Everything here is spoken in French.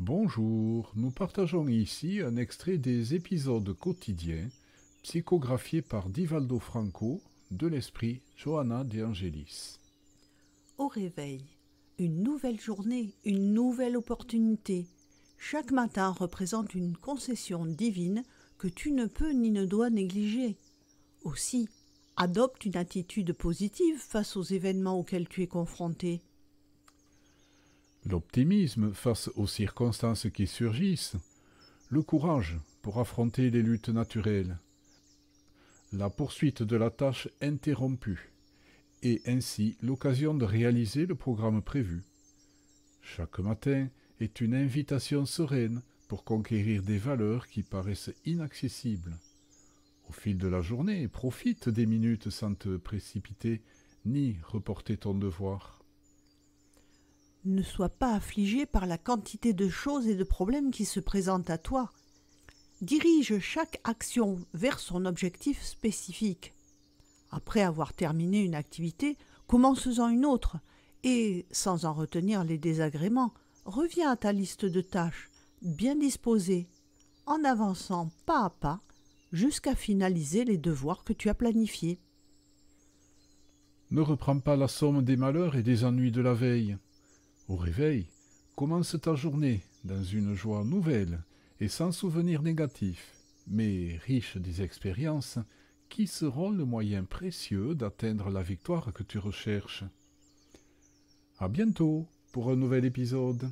Bonjour, nous partageons ici un extrait des épisodes quotidiens psychographiés par Divaldo Franco de l'esprit Johanna De Angelis. Au réveil, une nouvelle journée, une nouvelle opportunité. Chaque matin représente une concession divine que tu ne peux ni ne dois négliger. Aussi, adopte une attitude positive face aux événements auxquels tu es confronté l'optimisme face aux circonstances qui surgissent, le courage pour affronter les luttes naturelles, la poursuite de la tâche interrompue, et ainsi l'occasion de réaliser le programme prévu. Chaque matin est une invitation sereine pour conquérir des valeurs qui paraissent inaccessibles. Au fil de la journée, profite des minutes sans te précipiter ni reporter ton devoir ne sois pas affligé par la quantité de choses et de problèmes qui se présentent à toi. Dirige chaque action vers son objectif spécifique. Après avoir terminé une activité, commence-en une autre, et, sans en retenir les désagréments, reviens à ta liste de tâches, bien disposée, en avançant pas à pas jusqu'à finaliser les devoirs que tu as planifiés. Ne reprends pas la somme des malheurs et des ennuis de la veille. Au réveil, commence ta journée dans une joie nouvelle et sans souvenirs négatif, mais riche des expériences qui seront le moyen précieux d'atteindre la victoire que tu recherches. À bientôt pour un nouvel épisode.